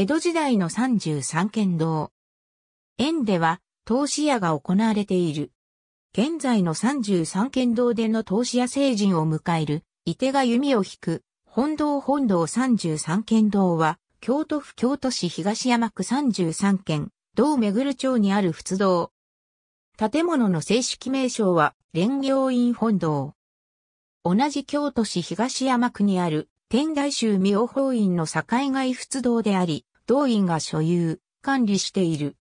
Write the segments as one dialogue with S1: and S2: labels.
S1: 江戸時代の33県道。園では、投資屋が行われている。現在の33県道での投資屋成人を迎える、伊手が弓を引く、本堂本堂33県道は、京都府京都市東山区33県、道目黒町にある仏道。建物の正式名称は、蓮行院本堂。同じ京都市東山区にある、天台宗妙法院の境外仏道であり、同院が所有、管理している。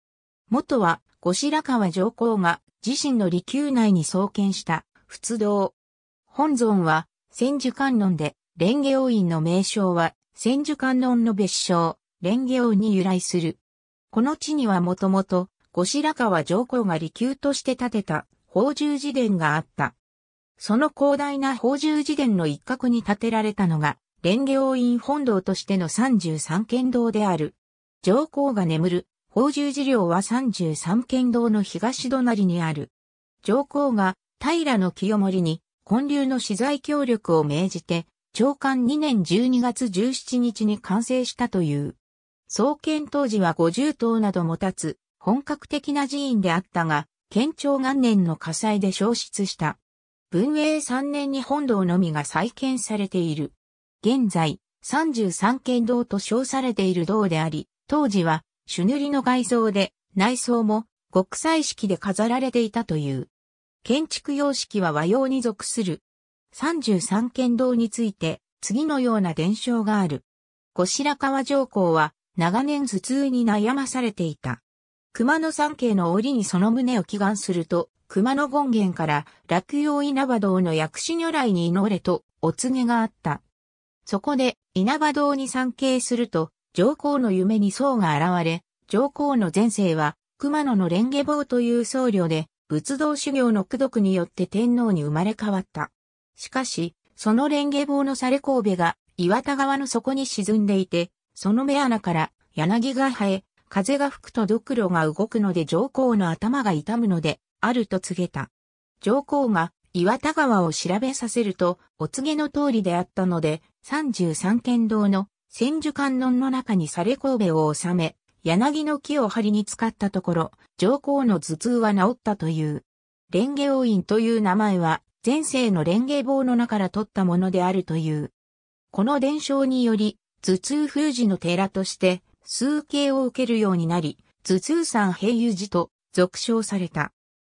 S1: 元は、後白河上皇が自身の離宮内に創建した仏堂。本尊は千手観音で、蓮華王院の名称は千手観音の別称、蓮華王に由来する。この地にはもともと、後白河上皇が離宮として建てた宝珠寺殿があった。その広大な宝珠寺殿の一角に建てられたのが、蓮行院本堂としての33県堂である。上皇が眠る、宝珠寺寮は33県堂の東隣にある。上皇が平清盛に建立の資材協力を命じて、長官2年12月17日に完成したという。創建当時は50棟なども立つ本格的な寺院であったが、県庁元年の火災で消失した。文永3年に本堂のみが再建されている。現在、33県道と称されている道であり、当時は、朱塗りの外装で、内装も、国際式で飾られていたという。建築様式は和洋に属する。33県道について、次のような伝承がある。後白河上皇は、長年頭痛に悩まされていた。熊野山系の折にその旨を祈願すると、熊野権現から落葉稲葉道の薬師如来に祈れと、お告げがあった。そこで稲葉堂に参詣すると、上皇の夢に僧が現れ、上皇の前世は、熊野の蓮華坊という僧侶で、仏道修行の功徳によって天皇に生まれ変わった。しかし、その蓮華坊の猿神戸が、岩田川の底に沈んでいて、その目穴から柳が生え、風が吹くとドクロが動くので上皇の頭が痛むので、あると告げた。上皇が岩田川を調べさせると、お告げの通りであったので、33県道の千樹観音の中にされ神戸を収め、柳の木を張りに使ったところ、上皇の頭痛は治ったという。蓮華王院という名前は、前世の蓮華坊棒の中から取ったものであるという。この伝承により、頭痛封じの寺として、数形を受けるようになり、頭痛山平友寺と俗称された。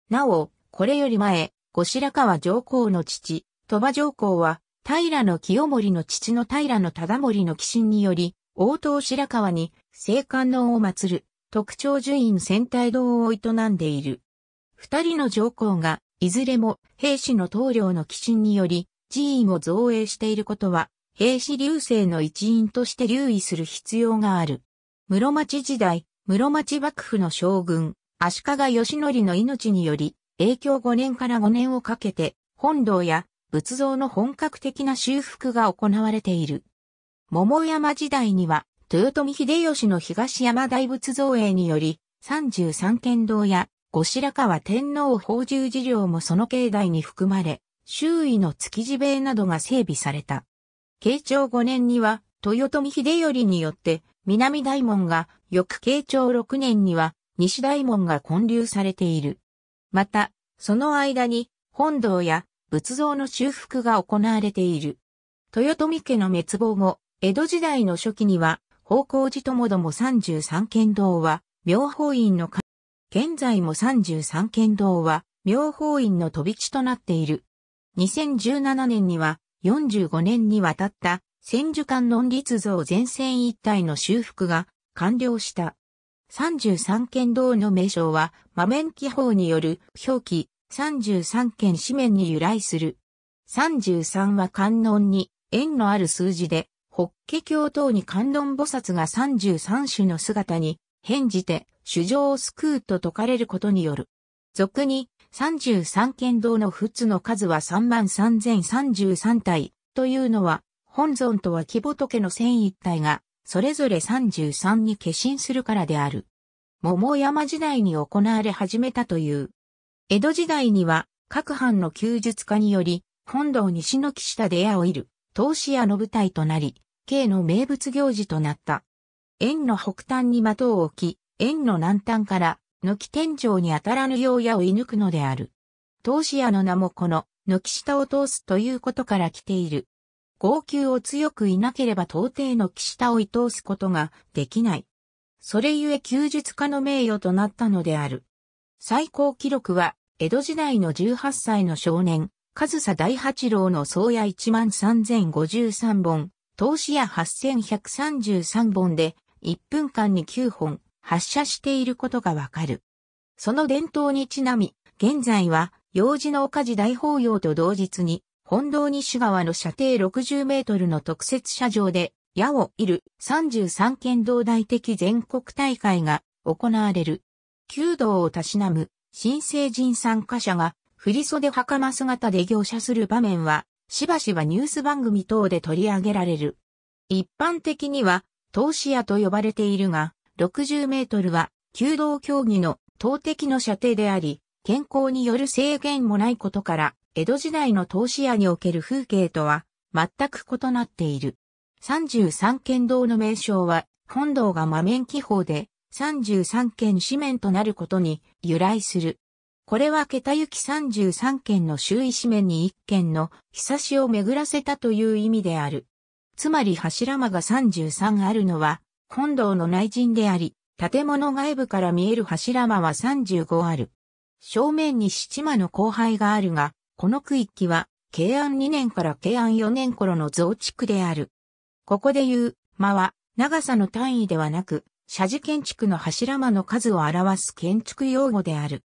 S1: なお、これより前、後白河上皇の父、鳥羽上皇は、平の清盛の父の平の忠盛の寄進により、王東白川に聖観音を祀る特徴樹院仙隊堂を営んでいる。二人の上皇が、いずれも兵士の棟梁の寄進により、寺院を造営していることは、兵士流星の一員として留意する必要がある。室町時代、室町幕府の将軍、足利義則の命により、影響5年から5年をかけて、本堂や仏像の本格的な修復が行われている。桃山時代には、豊臣秀吉の東山大仏造営により、三十三県道や後白河天皇宝珠事業もその境内に含まれ、周囲の築地塀などが整備された。慶長5年には、豊臣秀頼によって、南大門が、翌慶長6年には、西大門が建立されている。また、その間に、本堂や仏像の修復が行われている。豊臣家の滅亡後、江戸時代の初期には、宝光寺ともども33県道は、妙法院の、現在も33県道は、妙法院の飛び地となっている。2017年には、45年にわたった、千手観音立像全線一帯の修復が完了した。33県道の名称は、メンキ法による表記、33県紙面に由来する。33は観音に縁のある数字で、法華経等に観音菩薩が33種の姿に変じて、主情を救うと説かれることによる。俗に、33剣道の仏の数は33,033体というのは、本尊とは木仏の千一体が、それぞれ33に化身するからである。桃山時代に行われ始めたという。江戸時代には各藩の休術家により、本堂西の岸田で矢をいる、投資屋の舞台となり、慶の名物行事となった。縁の北端に的を置き、縁の南端から、軒天井に当たらぬよう矢を射抜くのである。投資屋の名もこの、軒下を通すということから来ている。号泣を強くいなければ到底の岸下を射通すことができない。それゆえ休日家の名誉となったのである。最高記録は、江戸時代の18歳の少年、上総大八郎の宗谷13053本、投資屋8133本で、1分間に9本、発射していることがわかる。その伝統にちなみ、現在は、幼児の岡地大法要と同日に、本堂西側の射程60メートルの特設射場で、矢を射る33県道大的全国大会が行われる。弓道をたしなむ新成人参加者が振袖袴姿で業者する場面は、しばしばニュース番組等で取り上げられる。一般的には、投資屋と呼ばれているが、60メートルは、弓道競技の投擲の射程であり、健康による制限もないことから、江戸時代の投資屋における風景とは、全く異なっている。33県道の名称は、本堂が魔面記法で、33件紙面となることに由来する。これは桁行き33件の周囲紙面に1件の差しを巡らせたという意味である。つまり柱間が33あるのは本堂の内陣であり、建物外部から見える柱間は35ある。正面に七間の後輩があるが、この区域は、慶安2年から慶安4年頃の増築である。ここで言う、間は、長さの単位ではなく、社寺建築の柱間の数を表す建築用語である。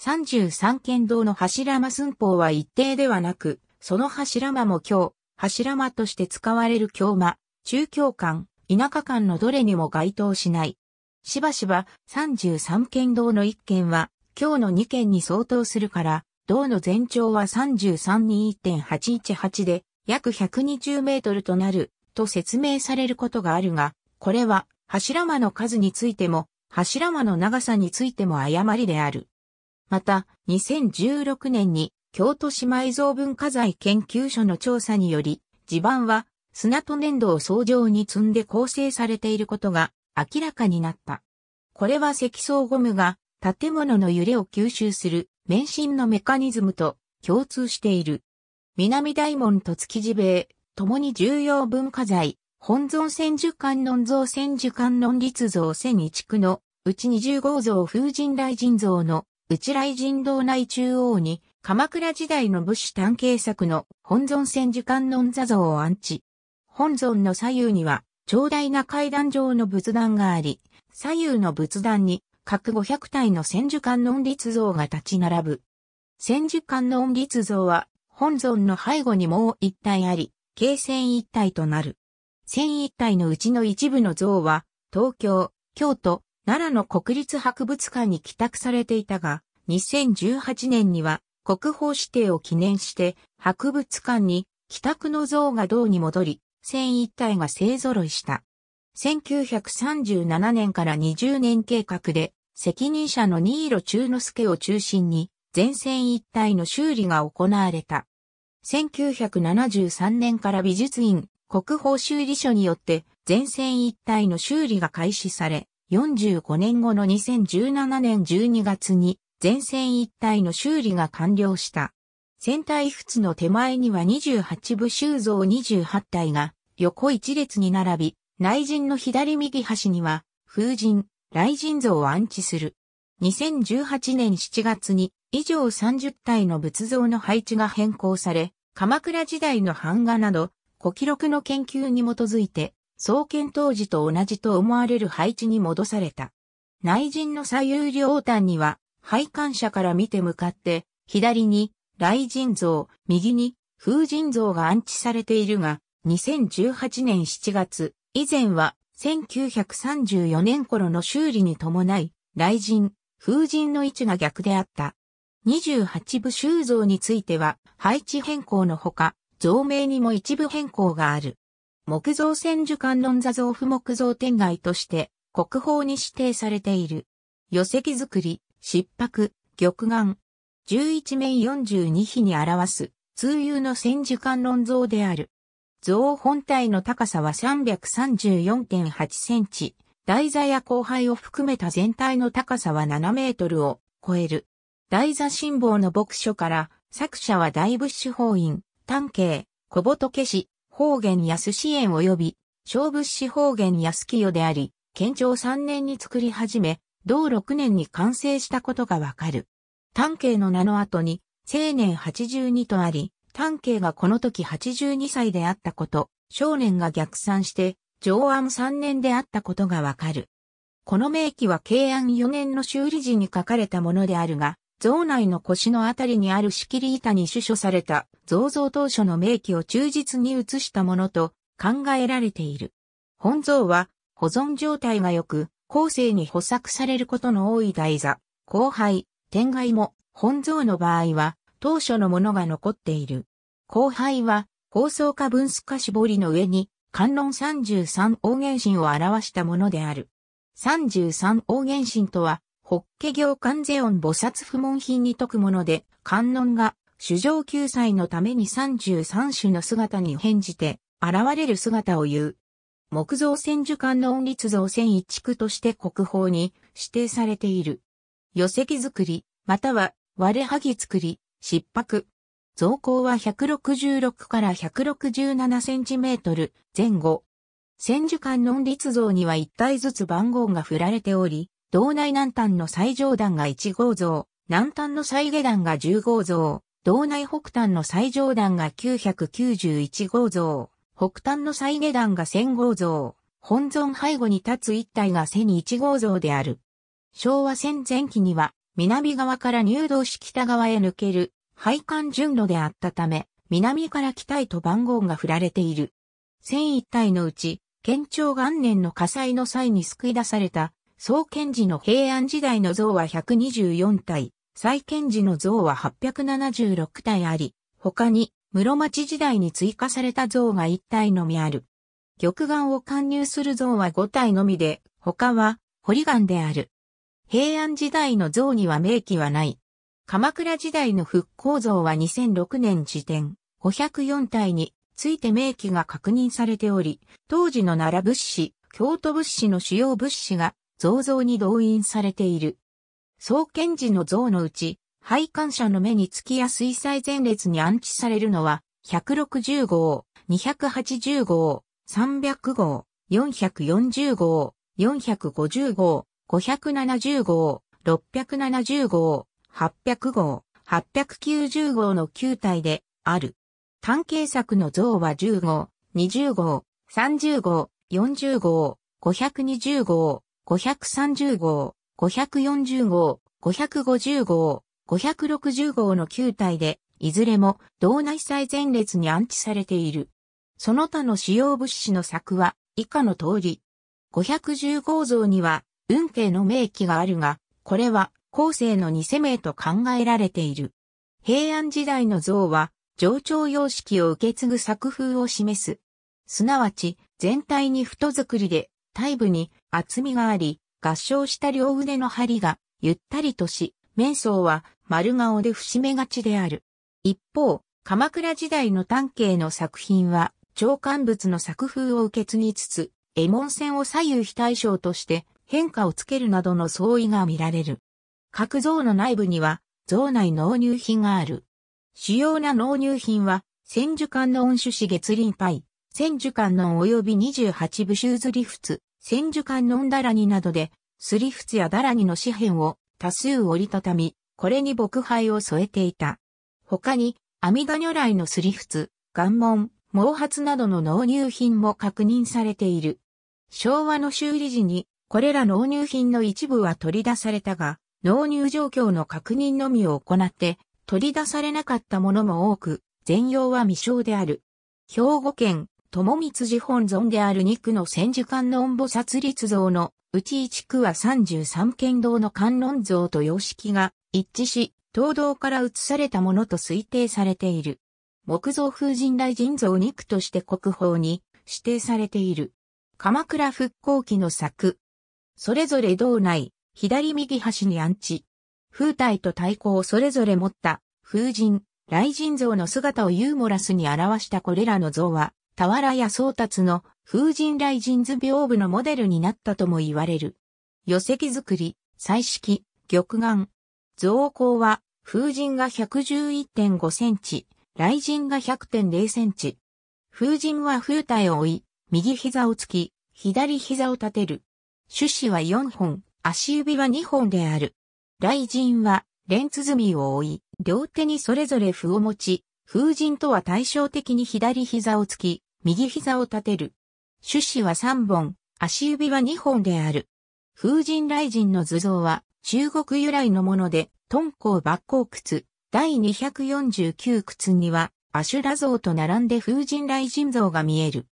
S1: 33県道の柱間寸法は一定ではなく、その柱間も今日、柱間として使われる京間、中京間、田舎間のどれにも該当しない。しばしば33県道の1県は、今日の2県に相当するから、道の全長は33に1.818で、約120メートルとなる、と説明されることがあるが、これは柱間の数についても、柱間の長さについても誤りである。また、2016年に京都市埋蔵文化財研究所の調査により、地盤は砂と粘土を相乗に積んで構成されていることが明らかになった。これは積層ゴムが建物の揺れを吸収する免震のメカニズムと共通している。南大門と築地塀、共に重要文化財、本尊千樹観音像千樹観音立像千一区の、内二十号像風神雷神像の、内雷神道内中央に、鎌倉時代の武士探検作の本尊千樹観音座像を安置。本尊の左右には、長大な階段状の仏壇があり、左右の仏壇に各五百体の千手観音立像が立ち並ぶ。千手観音立像は本尊の背後にもう一体あり、形線一体となる。千一体のうちの一部の像は、東京、京都、奈良の国立博物館に寄託されていたが、2018年には国宝指定を記念して博物館に帰宅の像が銅に戻り、千一体が勢揃いした。1937年から20年計画で責任者の新色中之助を中心に全線一体の修理が行われた。1973年から美術院国宝修理所によって全線一帯の修理が開始され、45年後の2017年12月に全線一帯の修理が完了した。船体仏の手前には28部修造28体が横一列に並び、内陣の左右端には風神、雷神像を安置する。2018年7月に以上30体の仏像の配置が変更され、鎌倉時代の版画など古記録の研究に基づいて、創建当時と同じと思われる配置に戻された。内陣の左右両端には、配管者から見て向かって、左に雷神像、右に風神像が安置されているが、2018年7月、以前は1934年頃の修理に伴い、雷神、風神の位置が逆であった。28部修造については、配置変更のほか、造名にも一部変更がある。木造千手観音座像不木造天外として国宝に指定されている。余石作り、失白、玉眼。11面42比に表す通有の千手観音像である。像本体の高さは334.8センチ。台座や後輩を含めた全体の高さは7メートルを超える。台座辛抱の牧書から作者は大仏師法院、丹慶、小仏氏、方言安支援及び、小仏師方言安清であり、県庁3年に作り始め、同6年に完成したことがわかる。丹慶の名の後に、青年82とあり、丹慶がこの時82歳であったこと、少年が逆算して、上安3年であったことがわかる。この名記は慶安4年の修理時に書かれたものであるが、像内の腰のあたりにある仕切り板に主書された像像当初の名器を忠実に写したものと考えられている。本像は保存状態が良く、後世に補作されることの多い台座、後輩、天外も本像の場合は当初のものが残っている。後輩は放送化分数化絞りの上に観論33応原神を表したものである。33応原神とは法華行観世音菩薩不問品に説くもので、観音が、主上救済のために33種の姿に変じて、現れる姿を言う。木造千手観音立造千一区として国宝に指定されている。余石作り、または割れはぎ作り、失泊。造高は166から167センチメートル前後。千手観音立像には一体ずつ番号が振られており、道内南端の最上段が1号像、南端の最下段が10号像、道内北端の最上段が991号像、北端の最下段が1000号像、本尊背後に立つ一体が背に1号像である。昭和戦前期には、南側から入道し北側へ抜ける、配管順路であったため、南から北へと番号が振られている。1001体のうち、県庁元年の火災の際に救い出された創建時の平安時代の像は124体、再建時の像は876体あり、他に室町時代に追加された像が1体のみある。玉眼を貫入する像は5体のみで、他は堀眼である。平安時代の像には明記はない。鎌倉時代の復興像は2006年時点、504体について明記が確認されており、当時の奈良物資、京都物資の主要物資が造像に動員されている。創建時の像のうち、配管者の目につきや水彩前列に安置されるのは、160号、280号、300号、440号、450号、570号、670号、800号、890号の9体である。単形作の像は10号、20号、30号、40号、520号、530号、540号、550号、560号の9体で、いずれも道内最前列に安置されている。その他の主要物資の作は以下の通り。510号像には運慶の名記があるが、これは後世の偽名と考えられている。平安時代の像は上長様式を受け継ぐ作風を示す。すなわち全体に太作りで、体部に厚みがあり、合掌した両腕の針がゆったりとし、面相は丸顔で節目がちである。一方、鎌倉時代の探偵の作品は、長官物の作風を受け継ぎつつ、絵門線を左右非対称として変化をつけるなどの相違が見られる。各像の内部には、像内納入品がある。主要な納入品は、千手観音種子月輪イ、千手観音及び28部シューズリフツ、千手観音だらになどで、スリフツやだらにの紙片を多数折りたたみ、これに墨灰を添えていた。他に、阿弥陀如来のスリフツ、願文、毛髪などの納入品も確認されている。昭和の修理時に、これら納入品の一部は取り出されたが、納入状況の確認のみを行って、取り出されなかったものも多く、全容は未詳である。兵庫県友光寺本尊である二区の千手観音菩薩立像のうち一区は33県道の観音像と様式が一致し、東道から移されたものと推定されている。木造風神大神像二区として国宝に指定されている。鎌倉復興期の作。それぞれ道内、左右端に安置。風体と太鼓をそれぞれ持った風神、雷神像の姿をユーモラスに表したこれらの像は、俵屋宗達の風神雷神図屏風のモデルになったとも言われる。寄席作り、彩色、玉眼。造高は、風神が111.5センチ、雷神が100.0センチ。風神は風体を追い、右膝をつき、左膝を立てる。手指は4本、足指は2本である。雷神は、レンツ鼓を追い、両手にそれぞれ符を持ち、風神とは対照的に左膝をつき、右膝を立てる。手指は3本、足指は2本である。風神雷神の図像は中国由来のもので、敦煌抜光窟、第249窟には、アシュラ像と並んで風神雷神像が見える。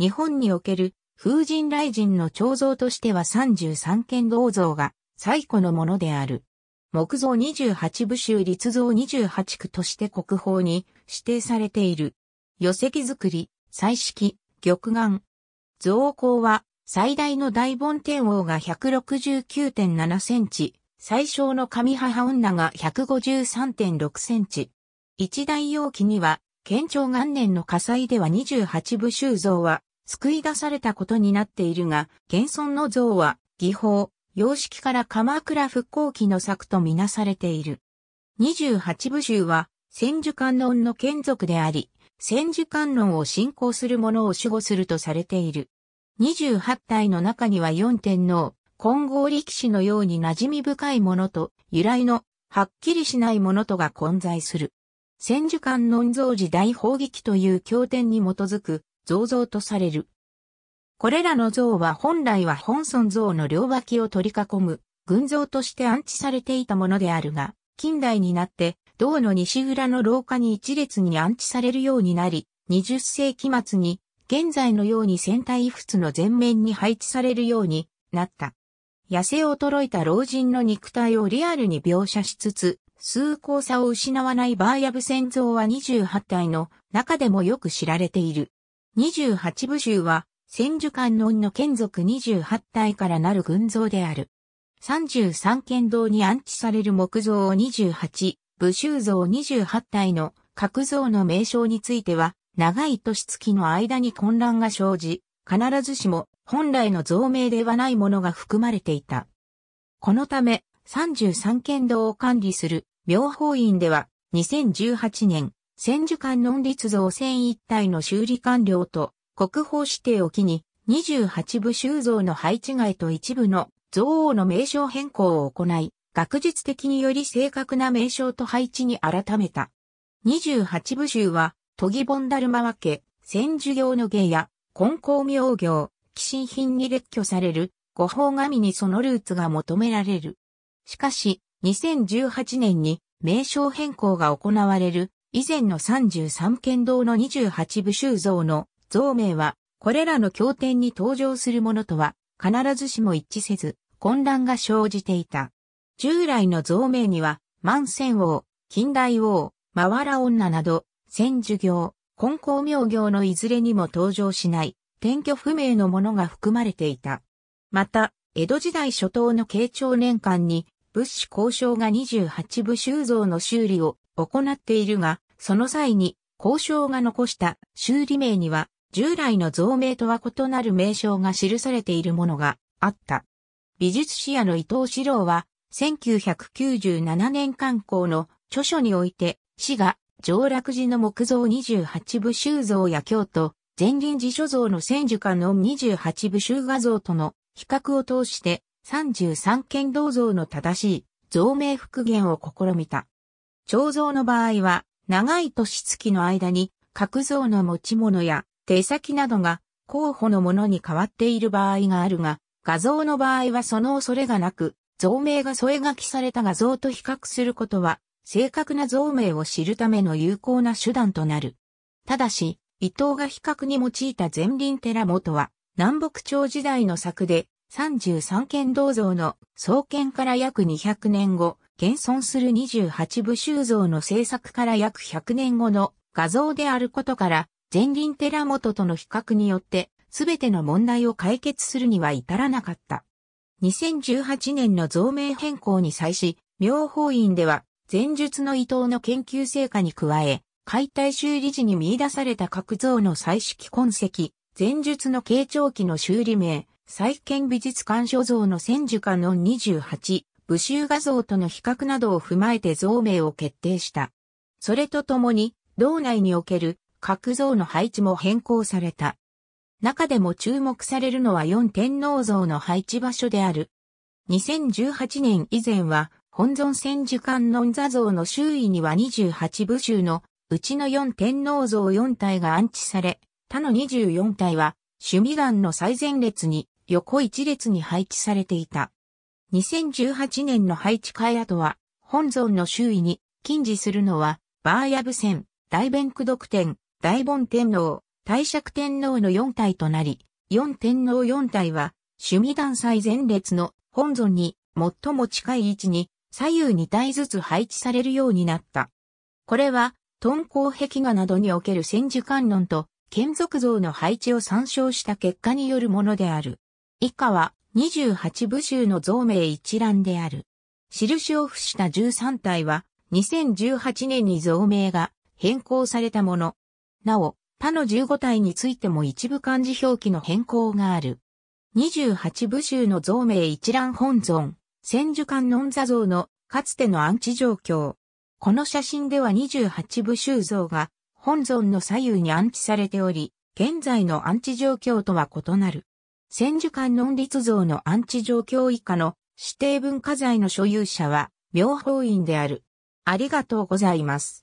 S1: 日本における風神雷神の彫像としては33剣道像が最古のものである。木造28部州立造28区として国宝に指定されている。寄席造り、彩色、玉眼。造高は、最大の大梵天王が169.7センチ、最小の上母女が153.6センチ。一大容器には、県庁元年の火災では28部収蔵は救い出されたことになっているが、現存の像は、技法、様式から鎌倉復興期の作とみなされている。28部衆は、千手観音の眷属であり、千手観音を信仰する者を守護するとされている。28体の中には四天皇、金剛力士のように馴染み深いものと、由来の、はっきりしないものとが混在する。千手観音像時代砲撃という経典に基づく、像像とされる。これらの像は本来は本尊像の両脇を取り囲む、群像として安置されていたものであるが、近代になって銅の西裏の廊下に一列に安置されるようになり、20世紀末に現在のように船体仏の前面に配置されるようになった。痩せ衰えた老人の肉体をリアルに描写しつつ、崇高さを失わないバーヤブ戦像は28体の中でもよく知られている。28部衆は千手観音の剣族28体からなる群像である。33剣道に安置される木像を28、武州像28体の各像の名称については、長い年月の間に混乱が生じ、必ずしも本来の造名ではないものが含まれていた。このため、33県道を管理する妙法院では、2018年、千手観音立像1 0 0体の修理完了と、国宝指定を機に、28部修造の配置外と一部の造王の名称変更を行い、学術的により正確な名称と配置に改めた。28部集は、トギボンダルマ分け、千寿業の芸や、根高明行、寄進品に列挙される、五法神にそのルーツが求められる。しかし、2018年に名称変更が行われる、以前の33県道の28部集像の像名は、これらの経典に登場するものとは、必ずしも一致せず、混乱が生じていた。従来の造名には、万仙王、近代王、まわら女など、千寿行、根高名行のいずれにも登場しない、転居不明のものが含まれていた。また、江戸時代初頭の慶長年間に、物資交渉が28部収蔵の修理を行っているが、その際に、交渉が残した修理名には、従来の造名とは異なる名称が記されているものがあった。美術史屋の伊藤四郎は、1997年刊行の著書において、市が上洛寺の木造28部修像や京都、前輪寺所像の千樹館の28部修画像との比較を通して33件銅像の正しい造名復元を試みた。彫像の場合は長い年月の間に角像の持ち物や手先などが候補のものに変わっている場合があるが、画像の場合はその恐れがなく、造名が添え書きされた画像と比較することは、正確な造名を知るための有効な手段となる。ただし、伊藤が比較に用いた前輪寺元は、南北朝時代の作で、33件銅像の創建から約200年後、現存する28部収像の制作から約100年後の画像であることから、前輪寺元との比較によって、すべての問題を解決するには至らなかった。2018年の増名変更に際し、妙法院では、前述の伊藤の研究成果に加え、解体修理時に見出された角像の彩色痕跡、前述の慶長期の修理名、再建美術館所像の千樹観音28、武州画像との比較などを踏まえて増名を決定した。それとともに、道内における角像の配置も変更された。中でも注目されるのは四天王像の配置場所である。2018年以前は、本尊千手観音座像の周囲には28部衆のうちの四天王像4体が安置され、他の24体は、趣味岩の最前列に横一列に配置されていた。2018年の配置会後は、本尊の周囲に近似するのは、バーヤブ戦、大弁駆読天、大梵天皇、大釈天皇の四体となり、四天皇四体は、趣味団祭前列の本尊に最も近い位置に左右二体ずつ配置されるようになった。これは、敦煌壁画などにおける千手観音と剣属像の配置を参照した結果によるものである。以下は28部衆の像名一覧である。印を付した13体は2018年に造名が変更されたもの。なお、他の15体についても一部漢字表記の変更がある。28部衆の造名一覧本尊、千手観音座像のかつての安置状況。この写真では28部衆像が本尊の左右に安置されており、現在の安置状況とは異なる。千手観音立像の安置状況以下の指定文化財の所有者は、妙法院である。ありがとうございます。